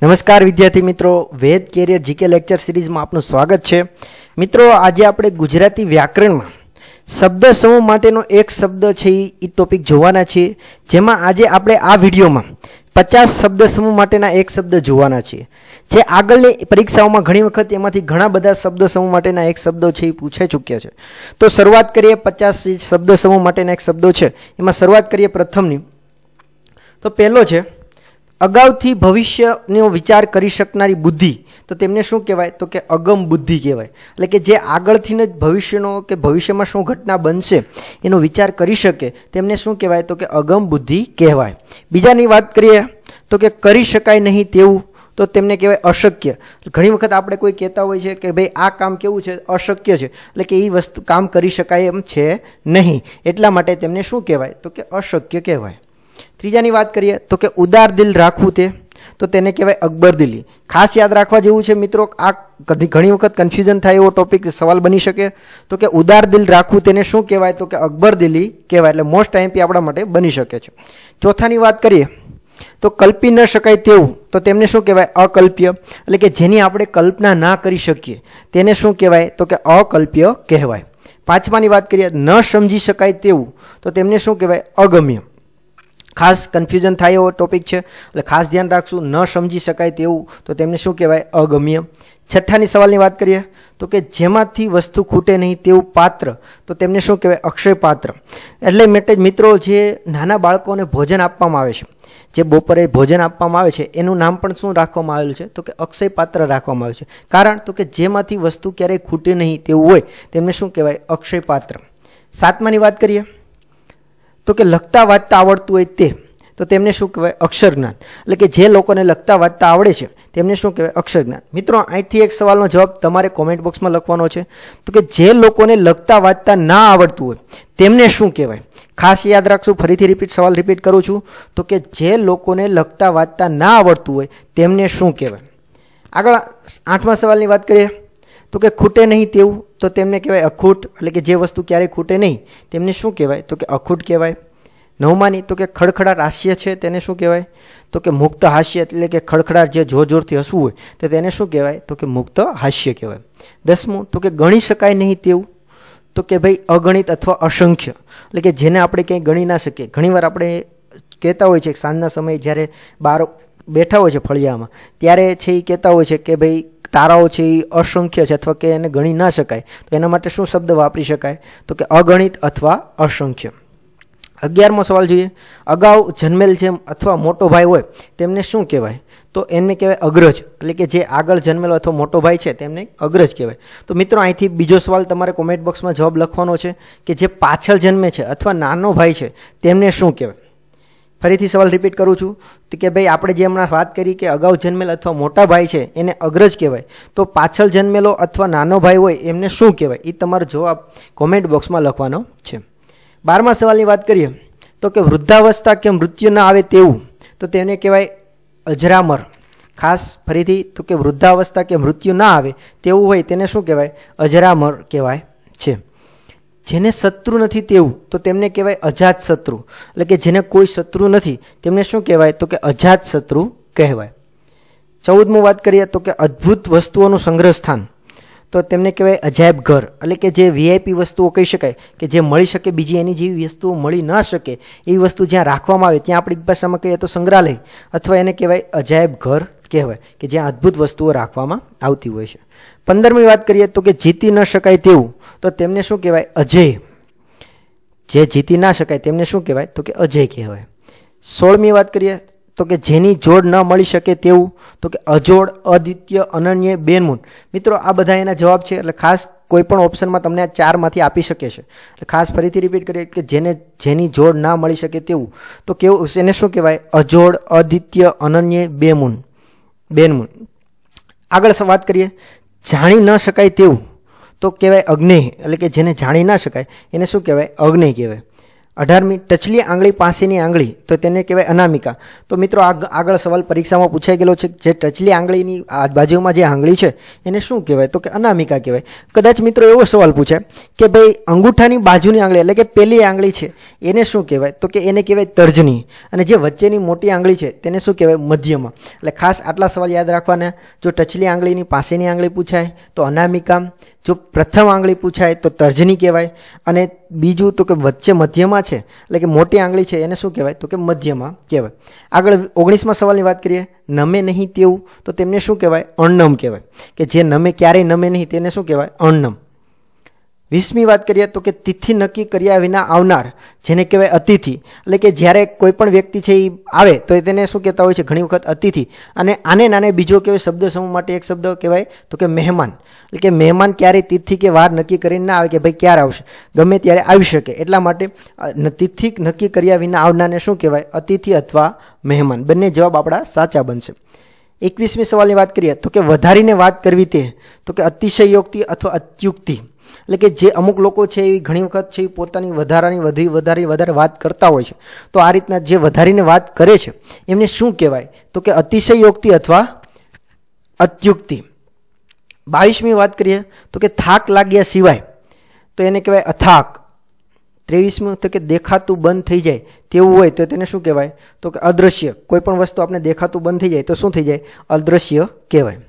નમસ્કાર વિદ્યાર્થી મિત્રો વેદ કેરિયર જીકે લેક્ચર સિરીઝમાં આપનું સ્વાગત છે મિત્રો આજે આપણે ગુજરાતી વ્યાકરણમાં શબ્દ સમૂહ માટેનો એક શબ્દ છે એ ટોપિક જોવાના છીએ જેમાં આજે આપણે આ વિડીયોમાં પચાસ શબ્દ સમૂહ માટેના એક શબ્દ જોવાના છીએ જે આગળની પરીક્ષાઓમાં ઘણી વખત એમાંથી ઘણા બધા શબ્દ સમૂહ માટેના એક શબ્દો છે એ પૂછાઈ ચૂક્યા છે તો શરૂઆત કરીએ પચાસ શબ્દ સમૂહ માટેના એક શબ્દો છે એમાં શરૂઆત કરીએ પ્રથમની તો પહેલો છે અગાવથી ભવિષ્યનો વિચાર કરી શકનારી બુદ્ધિ તો તેમણે શું કહેવાય તો કે અગમ બુદ્ધિ કહેવાય એટલે કે જે આગળથીને જ ભવિષ્યનો કે ભવિષ્યમાં શું ઘટના બનશે એનો વિચાર કરી શકે તેમણે શું કહેવાય તો કે અગમ બુદ્ધિ કહેવાય બીજાની વાત કરીએ તો કે કરી શકાય નહીં તેવું તો તેમણે કહેવાય અશક્ય ઘણી વખત આપણે કોઈ કહેતા હોય છે કે ભાઈ આ કામ કેવું છે અશક્ય છે એટલે કે એ વસ્તુ કામ કરી શકાય એમ છે નહીં એટલા માટે તેમણે શું કહેવાય તો કે અશક્ય કહેવાય ત્રીજાની વાત કરીએ તો કે ઉદાર દિલ રાખુ તે તો તેને કહેવાય અકબરદિલી ખાસ યાદ રાખવા જેવું છે મિત્રો આ ઘણી વખત કન્ફ્યુઝન થાયવો ટોપિક સવાલ બની શકે તો કે ઉદાર દિલ રાખુ તેને શું કહેવાય તો કે અકબરદિલી કહેવાય એટલે મોસ્ટ ટાઈમ પર આપણા માટે બની શકે છે ચોથાની વાત કરીએ તો કલ્પિ ન શકાય તેવું તો તેમને શું કહેવાય અકલ્પ્ય એટલે કે જેની આપણે કલ્પના ના કરી શકીએ તેને શું કહેવાય તો કે અકલ્પ્ય કહેવાય પાંચમાની વાત કરીએ ન સમજી શકાય તેવું તો તેમને શું કહેવાય અગમ્ય ખાસ કન્ફ્યુઝન થાય ઓ ટોપિક છે એટલે ખાસ ધ્યાન રાખજો ન સમજી શકાય તેવું તો તમને શું કહેવાય અગમ્ય છઠ્ઠાની સવાલની વાત કરીએ તો કે જેમાંથી વસ્તુ ખૂટે નહીં તેવું પાત્ર તો તમને શું કહેવાય અક્ષય પાત્ર એટલે મિત્રો જે નાના બાળકોને ભોજન આપવામાં આવે છે જે બોપર એ ભોજન આપવામાં આવે છે એનું નામ પણ શું રાખવામાં આવેલ છે તો કે અક્ષય પાત્ર રાખવામાં આવે છે કારણ તો કે જેમાંથી વસ્તુ ક્યારેય ખૂટે નહીં તેવું હોય તમને શું કહેવાય અક્ષય પાત્ર સાતમાની વાત કરીએ તો કે લખતા વાંચતા આવડતું હોય તે તો તેમને શું કહેવાય અક્ષર જ્ઞાન એટલે કે જે લોકોને લખતા વાંચતા આવડે છે તેમને શું કહેવાય અક્ષરજ્ઞાન મિત્રો અહીંથી એક સવાલનો જવાબ તમારે કોમેન્ટ બોક્સમાં લખવાનો છે તો કે જે લોકોને લખતા વાંચતા ના આવડતું હોય તેમને શું કહેવાય ખાસ યાદ રાખશું ફરીથી રિપીટ સવાલ રિપીટ કરું છું તો કે જે લોકોને લખતા વાંચતા ના આવડતું હોય તેમને શું કહેવાય આગળ આઠમા સવાલની વાત કરીએ તો કે ખૂટે નહીં તેવું તો તેમને કહેવાય અખૂટ એટલે કે જે વસ્તુ ક્યારેય ખૂટે નહીં તેમને શું કહેવાય તો કે અખૂટ કહેવાય નવમાની તો કે ખડખડાટ હાસ્ય છે તેને શું કહેવાય તો કે મુક્ત હાસ્ય એટલે કે ખડખડાટ જે જોર જોરથી હસવું હોય તો તેને શું કહેવાય તો કે મુક્ત હાસ્ય કહેવાય દસમું તો કે ગણી શકાય નહીં તેવું તો કે ભાઈ અગણિત અથવા અસંખ્ય એટલે કે જેને આપણે ક્યાંય ગણી ના શકીએ ઘણીવાર આપણે કહેતા હોય છે સાંજના સમયે જ્યારે બાર બેઠા હોય છે ફળિયામાં ત્યારે છે એ કહેતા હોય છે કે ભાઈ तारो छ ई असंख्य छे अथवा के ने गणि ना सकाय तो एना माटे शु शब्द वापरी શકાય તો કે અગણિત अथवा असंख्य 11મો સવાલ જોઈએ અગાઉ જન્મેલ છે અથવા મોટો ભાઈ હોય તેમને શું કહેવાય તો એને કહેવાય અગ્રજ એટલે કે જે આગળ જન્મelo અથવા મોટો ભાઈ છે તેમને અગ્રજ કહેવાય તો મિત્રો આઈથી બીજો સવાલ તમારે કોમેન્ટ બોક્સમાં જવાબ લખવાનો છે કે જે પાછળ જન્મે છે અથવા નાનો ભાઈ છે તેમને શું કહેવાય ફરીથી સવાલ રિપીટ કરું છું કે ભાઈ આપણે જે હમણાં વાત કરી કે અગાઉ જન્મેલો અથવા મોટો ભાઈ છે એને અગ્રજ કહેવાય તો પાછળ જન્મેલો અથવા નાનો ભાઈ હોય એમને શું કહેવાય ઈ તમારો જવાબ કોમેન્ટ બોક્સમાં લખવાનો છે 12માં સવાલની વાત કરીએ તો કે વૃદ્ધાવસ્થા કે મૃત્યુ ન આવે તેવું તો તેને કહેવાય અજરામર ખાસ ફરીથી તો કે વૃદ્ધાવસ્થા કે મૃત્યુ ન આવે તેવું હોય તેને શું કહેવાય અજરામર કહેવાય છે જેને શત્રુ નથી તેવું તો તેમને કહેવાય અજાત શત્રુ એટલે કે જેને કોઈ શત્રુ નથી તેમને શું કહેવાય તો કે અજાત શત્રુ કહેવાય 14મું વાત કરીએ તો કે અદ્ભુત વસ્તુઓનું સંગ્રહ સ્થાન તો તેમને કહેવાય અજાબ ઘર એટલે કે જે વીઆઈપી વસ્તુઓ કઈ શકાય કે જે મળી શકે બીજી એની જેવી વસ્તુઓ મળી ના શકે એવી વસ્તુ જ્યાં રાખવામાં આવે ત્યાં આપણે કહીએ તો સંગ્રહાલય અથવા એને કહેવાય અજાબ ઘર કે હવે કે જે અદ્ભુત વસ્તુઓ રાખવામાં આવતી હોય છે 15મી વાત કરીએ તો કે જીતી ન શકાય તેવું તો તેમને શું કહેવાય અજે જે જીતી ના શકાય તેમને શું કહેવાય તો કે અજે કહેવાય 16મી વાત કરીએ તો કે જેની જોડ ન મળી શકે તેવું તો કે અજોડ અદિત્ય અનન્ય બેમૂન મિત્રો આ બધા એના જવાબ છે એટલે ખાસ કોઈ પણ ઓપ્શનમાં તમે આ ચારમાંથી આપી શકે છે એટલે ખાસ ફરીથી રિપીટ કરીએ કે જેને જેની જોડ ન મળી શકે તેવું તો કે તેને શું કહેવાય અજોડ અદિત્ય અનન્ય બેમૂન બેનમૂન આગળ વાત કરીએ જાણી ન શકાય તેવું તો કહેવાય અગ્નિ એટલે કે જેને જાણી ના શકાય એને શું કહેવાય અગ્નિ કહેવાય 18મી ટચલી આંગળી પાંસેની આંગળી તો તેને કહેવાય अनामिका તો મિત્રો આ આગળ સવાલ પરીક્ષામાં પૂછાય કેલો છે કે જે ટચલી આંગળીની આ બાજુમાં જે આંગળી છે એને શું કહેવાય તો કે अनामिका કહેવાય કદાચ મિત્રો એવો સવાલ પૂછે કે ભઈ અંગૂઠાની બાજુની આંગળી એટલે કે પહેલી આંગળી છે એને શું કહેવાય તો કે એને કહેવાય તર્જની અને જે વચ્ચેની મોટી આંગળી છે તેને શું કહેવાય મધ્યમા એટલે ખાસ આટલા સવાલ યાદ રાખવાને જો ટચલી આંગળીની પાંસેની આંગળી પૂછાય તો अनामिका જો પ્રથમ આંગળી પૂછાય તો તર્જની કહેવાય અને બીજું તો કે વચ્ચે મધ્યમા છે એટલે કે મોટી આંગળી છે એને શું કહેવાય તો કે મધ્યમા કહેવાય આગળ 19માં સવાલની વાત કરીએ નમે નહીં તેવું તો તેમને શું કહેવાય અન્નમ કહેવાય કે જે નમે ક્યારેય નમે નહીં તેને શું કહેવાય અન્નમ 20મી વાત કરીએ તો કે તિથિ નક્કી કર્યા વિના આવનાર જેને કહેવાય અતિથી એટલે કે જ્યારે કોઈ પણ વ્યક્તિ છે એ આવે તો એને શું કહેતો હોય છે ઘણી વખત અતિથી અને આને નાને બીજો કે શબ્દ સમૂહ માટે એક શબ્દ કહેવાય તો કે મહેમાન એટલે કે મહેમાન ક્યારે તિથિ કે વાર નક્કી કરીને ના આવે કે ભાઈ ક્યારે આવશે ગમે ત્યારે આવી શકે એટલા માટે ન તિથિક નક્કી કર્યા વિના આવનાને શું કહેવાય અતિથી अथवा મહેમાન બંને જવાબ આપડા સાચા બનશે એકવીસમી સવાલની વાત કરીએ તો કે વધારીને વાત કરવી તે તો કે અતિશયોક્તિ અથવા અત્યુક્તિ એટલે કે જે અમુક લોકો છે એ ઘણી વખત છે એ પોતાની વધારાની વધી વધારી વધારે વાત કરતા હોય છે તો આ રીતના જે વધારીને વાત કરે છે એમને શું કહેવાય તો કે અતિશયોક્તિ અથવા અત્યુક્તિ બાવીસમી વાત કરીએ તો કે થાક લાગ્યા સિવાય તો એને કહેવાય અથાક ત્રેવીસમું તો કે દેખાતું બંધ થઈ જાય તેવું હોય તો તેને શું કહેવાય તો કે અદૃશ્ય કોઈ પણ વસ્તુ આપણે દેખાતું બંધ થઈ જાય તો શું થઈ જાય અદૃશ્ય કહેવાય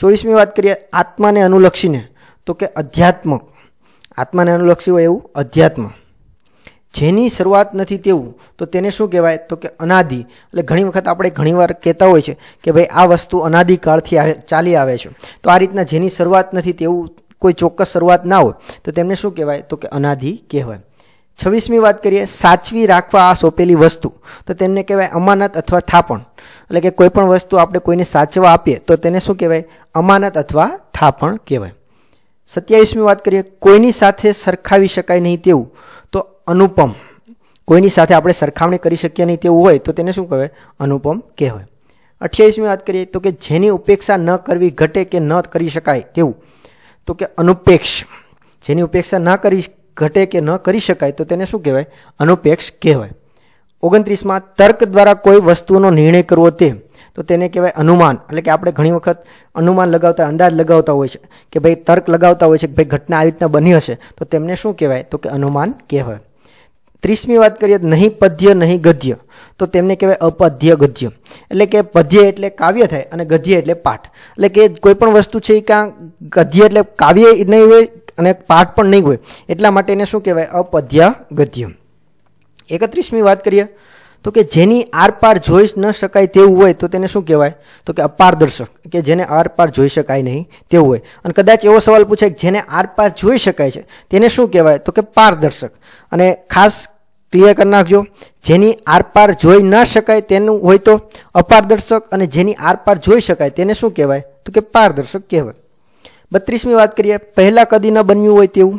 ચોવીસમી વાત કરીએ આત્માને અનુલક્ષીને તો કે અધ્યાત્મક આત્માને અનુલક્ષી હોય એવું અધ્યાત્મ જેની શરૂઆત નથી તેવું તો તેને શું કહેવાય તો કે અનાદિ એટલે ઘણી વખત આપણે ઘણીવાર કહેતા હોય છે કે ભાઈ આ વસ્તુ અનાદિકાળથી આવે ચાલી આવે છે તો આ રીતના જેની શરૂઆત નથી તેવું કોઈ ચોક્કસ શરૂઆત ના હોય તો તેમને શું કહેવાય તો કે અનાધી કહેવાય 26મી વાત કરીએ સાચવી રાખવા સોપેલી વસ્તુ તો તેમને કહેવાય અમાનત अथवा થાપણ એટલે કે કોઈ પણ વસ્તુ આપણે કોઈને સાચવા આપે તો તેને શું કહેવાય અમાનત अथवा થાપણ કહેવાય 27મી વાત કરીએ કોઈની સાથે સરખાવી શકાય નહીં તેવું તો અનુપમ કોઈની સાથે આપણે સરખામણી કરી શક્યા નહી તેવું હોય તો તેને શું કહેવાય અનુપમ કહેવાય 28મી વાત કરીએ તો કે જેની ઉપેક્ષા ન કરવી ઘટે કે ન કરી શકાય તેવું તો કે અનુપેક્ષ જેની ઉપેક્ષા ન કરી ઘટે કે ન કરી શકાય તો તેને શું કહેવાય અનુપેક્ષ કહેવાય 29 માં તર્ક દ્વારા કોઈ વસ્તુનો નિર્ણય કરવો તે તો તેને કહેવાય અનુમાન એટલે કે આપણે ઘણી વખત અનુમાન લગાવતા અંદાજ લગાવતા હોય છે કે ભાઈ તર્ક લગાવતા હોય છે કે ભાઈ ઘટના આ રીતે બની હશે તો તેમને શું કહેવાય તો કે અનુમાન કહેવાય ત્રીસમી વાત કરીએ નહીં પદ્ય નહીં ગદ્ય તો તેમને કહેવાય અપદ્ય ગદ્ય એટલે કે પદ્ય એટલે કાવ્ય થાય અને ગદ્ય એટલે પાઠ એટલે કે કોઈ પણ વસ્તુ છે એ કાં ગદ્ય એટલે કાવ્ય નહીં હોય અને પાઠ પણ નહીં હોય એટલા માટે એને શું કહેવાય અપદ્ય ગદ્ય એકત્રીસમી વાત કરીએ તો કે જેની આરપાર જોઈ ન શકાય તેવું હોય તો તેને શું કહેવાય તો કે અપારદર્શક કે જેને આરપાર જોઈ શકાય નહીં તેવું હોય અને કદાચ એવો સવાલ પૂછાય કે જેને આરપાર જોઈ શકાય છે તેને શું કહેવાય તો કે પારદર્શક અને ખાસ તિયા કરનાખજો જેની આરપાર જોઈ ન શકાય તેનું હોય તો અપારદર્શક અને જેની આરપાર જોઈ શકાય તેને શું કહેવાય તો કે પારદર્શક કહેવાય 32મી વાત કરીએ પહેલા કદી ન બન્યું હોય તેવું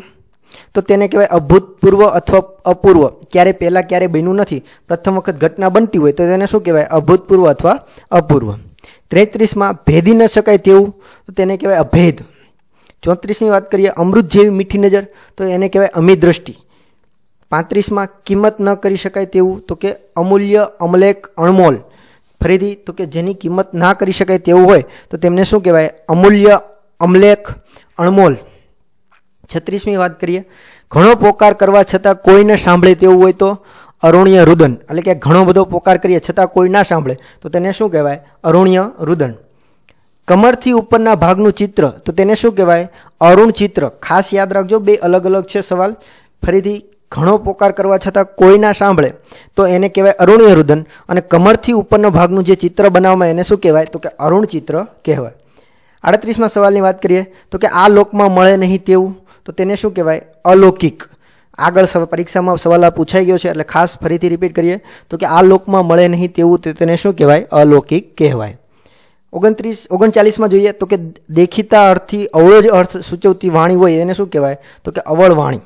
તો તેને કહેવાય અભૂતપૂર્વ અથવા અપૂર્વ ક્યારે પહેલા ક્યારે બન્યું નથી પ્રથમ વખત ઘટના બનતી હોય તો તેને શું કહેવાય અભૂતપૂર્વ અથવા અપૂર્વ 33માં ભેદી ન શકાય તેવું તો તેને કહેવાય અભેદ 34મી વાત કરીએ અમૃત જેવી મીઠી નજર તો એને કહેવાય અમી દ્રષ્ટિ પાંત્રીસમાં કિંમત ન કરી શકાય તેવું તો કે અમૂલ્ય અમલેક અણમોલ ફરીથી તો કે જેની કિંમત ના કરી શકાય તેવું હોય તો તેમને શું કહેવાય અમૂલ્ય અમલેખ અણમોલ છત્રીસમી વાત કરીએ ઘણો પોકાર કરવા છતાં કોઈને સાંભળે તેવું હોય તો અરુણ્ય રુદન એટલે કે ઘણો બધો પોકાર કરીએ છતાં કોઈ ના સાંભળે તો તેને શું કહેવાય અરુણ્ય રુદન કમરથી ઉપરના ભાગનું ચિત્ર તો તેને શું કહેવાય અરુણ ચિત્ર ખાસ યાદ રાખજો બે અલગ અલગ છે સવાલ ફરીથી ઘણો પોકાર કરવા છતાં કોઈ ના સાંભળે તો એને કહેવાય અરુણિયરુધન અને કમરથી ઉપરનો ભાગ નું જે ચિત્ર બનાવવામાં એને શું કહેવાય તો કે અરુણ ચિત્ર કહેવાય 38માં સવાલની વાત કરીએ તો કે આ લોકમાં મળે નહીં તેવું તો તેને શું કહેવાય અલૌકિક આગળ સવા પરીક્ષામાં સવાલા પૂછાઈ ગયો છે એટલે ખાસ ફરીથી રિપીટ કરીએ તો કે આ લોકમાં મળે નહીં તેવું તો તેને શું કહેવાય અલૌકિક કહેવાય 29 39 માં જોઈએ તો કે દેખીતા અર્થથી અવળજ અર્થ સૂચવતી વાણી હોય એને શું કહેવાય તો કે અવળ વાણી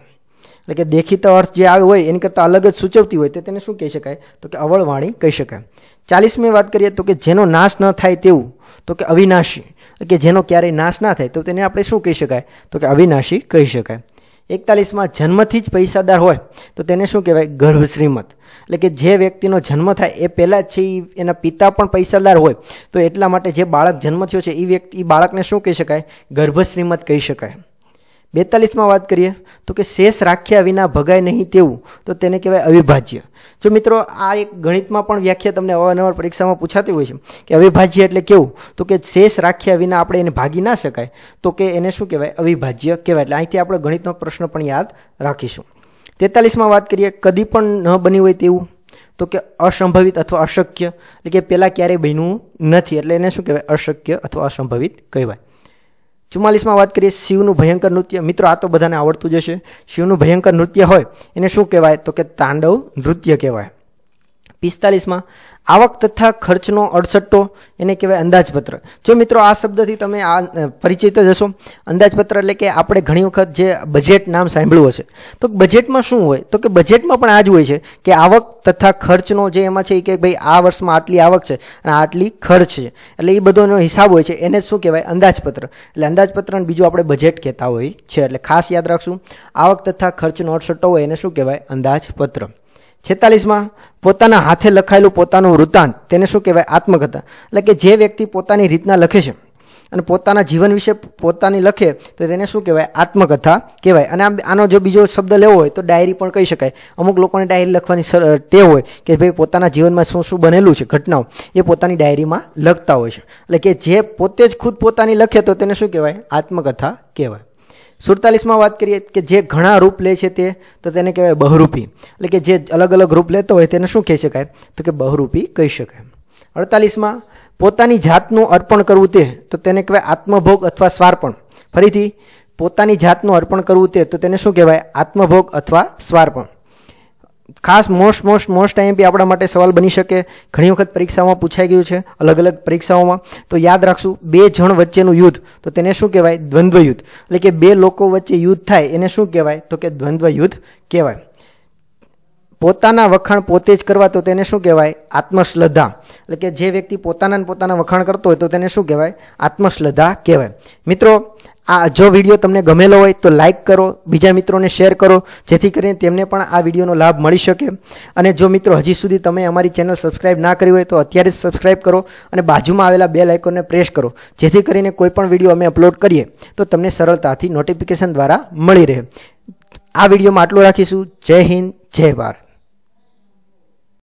એટલે કે દેખીતા અર્થ જે આવ્યો હોય એની કરતાં અલગ જ સૂચવતી હોય તે તેને શું કહી શકાય તો કે અવળવાણી કહી શકાય ચાલીસમી વાત કરીએ તો કે જેનો નાશ ન થાય તેવું તો કે અવિનાશી કે જેનો ક્યારેય નાશ ના થાય તો તેને આપણે શું કહી શકાય તો કે અવિનાશી કહી શકાય એકતાલીસમાં જન્મથી જ પૈસાદાર હોય તો તેને શું કહેવાય ગર્ભશ્રીમત એટલે કે જે વ્યક્તિનો જન્મ થાય એ પહેલાં જ છે એના પિતા પણ પૈસાદાર હોય તો એટલા માટે જે બાળક જન્મ થયો છે એ વ્યક્તિ એ બાળકને શું કહી શકાય ગર્ભશ્રીમત કહી શકાય બેતાલીસમાં વાત કરીએ તો કે શેષ રાખ્યા વિના ભગાય નહીં તેવું તો તેને કહેવાય અવિભાજ્ય જો મિત્રો આ એક ગણિતમાં પણ વ્યાખ્યા તમને અવારનવાર પરીક્ષામાં પૂછાતી હોય છે કે અવિભાજ્ય એટલે કેવું તો કે શેષ રાખ્યા વિના આપણે એને ભાગી ના શકાય તો કે એને શું કહેવાય અવિભાજ્ય કહેવાય એટલે અહીંથી આપણે ગણિતનો પ્રશ્ન પણ યાદ રાખીશું તેતાલીસમાં વાત કરીએ કદી પણ ન બની હોય તેવું તો કે અસંભવિત અથવા અશક્ય એટલે કે પહેલાં ક્યારેય બન્યું નથી એટલે એને શું કહેવાય અશક્ય અથવા અસંભવિત કહેવાય ચુમાલિસ્મા વાત કરીએ શિવનું ભયંકર નૃત્ય મિત્રો આ તો બધાને આવડતું જ છે શિવનું ભયંકર નૃત્ય હોય એને શું કહેવાય તો કે તાંડવ નૃત્ય કહેવાય 45 માં આવક તથા ખર્ચ નો 86ટો એને કહેવાય અંદાજપત્ર જો મિત્રો આ શબ્દ થી તમે આ પરિચિત જ હશો અંદાજપત્ર એટલે કે આપણે ઘણી વખત જે બજેટ નામ સાંભળ્યું હશે તો બજેટ માં શું હોય તો કે બજેટ માં પણ આ જ હોય છે કે આવક તથા ખર્ચ નો જે એમાં છે કે ભાઈ આ વર્ષ માં આટલી આવક છે અને આટલી ખર્ચ છે એટલે આ બધું નો હિસાબ હોય છે એને શું કહેવાય અંદાજપત્ર એટલે અંદાજપત્ર ને બીજો આપણે બજેટ કહેતા હોય છે એટલે ખાસ યાદ રાખજો આવક તથા ખર્ચ નો 86ટો એને શું કહેવાય અંદાજપત્ર 46 માં પોતાના હાથે લખાયેલું પોતાનું વૃતાંત તેને શું કહેવાય આત્મકથા એટલે કે જે વ્યક્તિ પોતાની રીત ના લખે છે અને પોતાનું જીવન વિશે પોતાની લખે તો તેને શું કહેવાય આત્મકથા કહેવાય અને આનો જો બીજો શબ્દ લેવો હોય તો ડાયરી પણ કહી શકાય અમુક લોકો ને ડાયરી લખવાની ટે હોય કે ભાઈ પોતાના જીવનમાં શું શું બનેલું છે ઘટનાઓ એ પોતાની ડાયરીમાં લખતા હોય છે એટલે કે જે પોતે જ ખુદ પોતાની લખે તો તેને શું કહેવાય આત્મકથા કહેવાય સુડતાલીસમાં વાત કરીએ કે જે ઘણા રૂપ લે છે તે તો તેને કહેવાય બહરૂપી એટલે કે જે અલગ અલગ રૂપ લેતો હોય તેને શું કહી શકાય તો કે બહરૂપી કહી શકાય અડતાલીસમાં પોતાની જાતનું અર્પણ કરવું તે તો તેને કહેવાય આત્મભોગ અથવા સ્વાર્પણ ફરીથી પોતાની જાતનું અર્પણ કરવું તે તો તેને શું કહેવાય આત્મભોગ અથવા સ્વાર્પણ ખાસ મોસ્ટ મોસ્ટ મોસ્ટ આઈએમપી આપણા માટે સવાલ બની શકે ઘણી વખત પરીક્ષાઓમાં પૂછાઈ ગયું છે અલગ અલગ પરીક્ષાઓમાં તો યાદ રાખશું બે જણ વચ્ચેનું યુદ્ધ તો તેને શું કહેવાય દ્વંદ્વ યુદ્ધ એટલે કે બે લોકો વચ્ચે યુદ્ધ થાય એને શું કહેવાય તો કે દ્વંદ્વ યુદ્ધ કહેવાય પોતાના વખણ પોતે જ કરવા તો તેને શું કહેવાય આત્મસ્લધા એટલે કે જે વ્યક્તિ પોતાના ને પોતાના વખણ કરતો હોય તો તેને શું કહેવાય આત્મસ્લધા કહેવાય મિત્રો આ જો વિડિયો તમને ગમેલો હોય તો લાઈક કરો બીજા મિત્રોને શેર કરો જેથી કરીને તેમને પણ આ વિડિયોનો લાભ મળી શકે અને જો મિત્રો હજી સુધી તમે અમારી ચેનલ સબ્સ્ક્રાઇબ ના કરી હોય તો અત્યારે જ સબ્સ્ક્રાઇબ કરો અને बाजूમાં આવેલા બેલ આઇકન ને પ્રેસ કરો જેથી કરીને કોઈ પણ વિડિયો અમે અપલોડ કરીએ તો તમને સરળતાથી નોટિફિકેશન દ્વારા મળી રહે આ વિડિયોમાં આટલું રાખીશું જય હિન્દ જય ભારત